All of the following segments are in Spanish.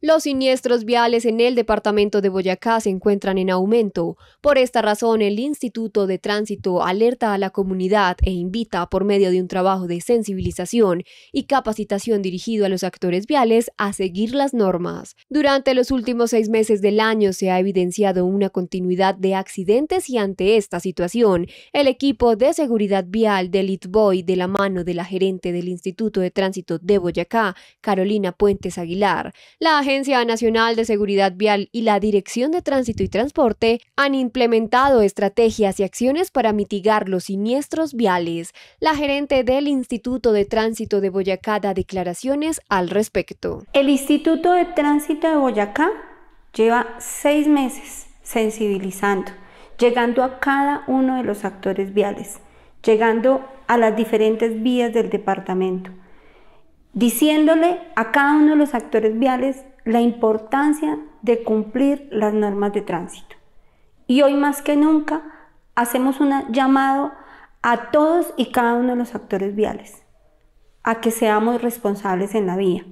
Los siniestros viales en el departamento de Boyacá se encuentran en aumento. Por esta razón, el Instituto de Tránsito alerta a la comunidad e invita, por medio de un trabajo de sensibilización y capacitación dirigido a los actores viales, a seguir las normas. Durante los últimos seis meses del año se ha evidenciado una continuidad de accidentes y ante esta situación, el equipo de seguridad vial del ITBOY de la mano de la gerente del Instituto de Tránsito de Boyacá, Carolina Puentes Aguilar, la Agencia Nacional de Seguridad Vial y la Dirección de Tránsito y Transporte han implementado estrategias y acciones para mitigar los siniestros viales. La gerente del Instituto de Tránsito de Boyacá da declaraciones al respecto. El Instituto de Tránsito de Boyacá lleva seis meses sensibilizando, llegando a cada uno de los actores viales, llegando a las diferentes vías del departamento diciéndole a cada uno de los actores viales la importancia de cumplir las normas de tránsito. Y hoy más que nunca hacemos un llamado a todos y cada uno de los actores viales a que seamos responsables en la vía.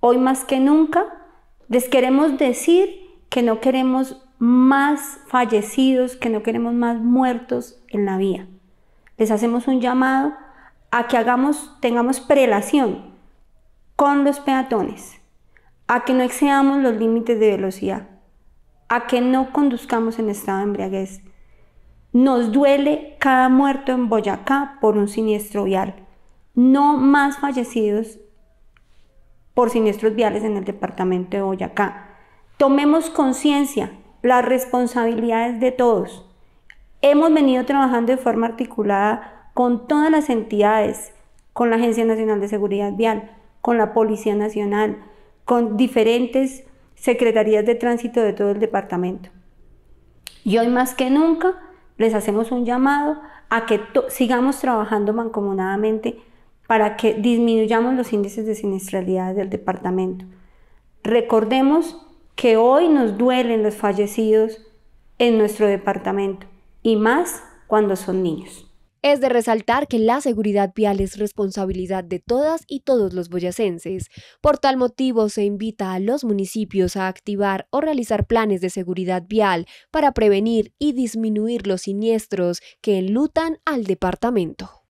Hoy más que nunca les queremos decir que no queremos más fallecidos, que no queremos más muertos en la vía. Les hacemos un llamado a que hagamos, tengamos prelación con los peatones, a que no excedamos los límites de velocidad, a que no conduzcamos en estado de embriaguez. Nos duele cada muerto en Boyacá por un siniestro vial. No más fallecidos por siniestros viales en el departamento de Boyacá. Tomemos conciencia las responsabilidades de todos. Hemos venido trabajando de forma articulada con todas las entidades, con la Agencia Nacional de Seguridad Vial, con la Policía Nacional, con diferentes secretarías de tránsito de todo el departamento. Y hoy más que nunca les hacemos un llamado a que sigamos trabajando mancomunadamente para que disminuyamos los índices de siniestralidad del departamento. Recordemos que hoy nos duelen los fallecidos en nuestro departamento y más cuando son niños. Es de resaltar que la seguridad vial es responsabilidad de todas y todos los boyacenses. Por tal motivo, se invita a los municipios a activar o realizar planes de seguridad vial para prevenir y disminuir los siniestros que enlutan al departamento.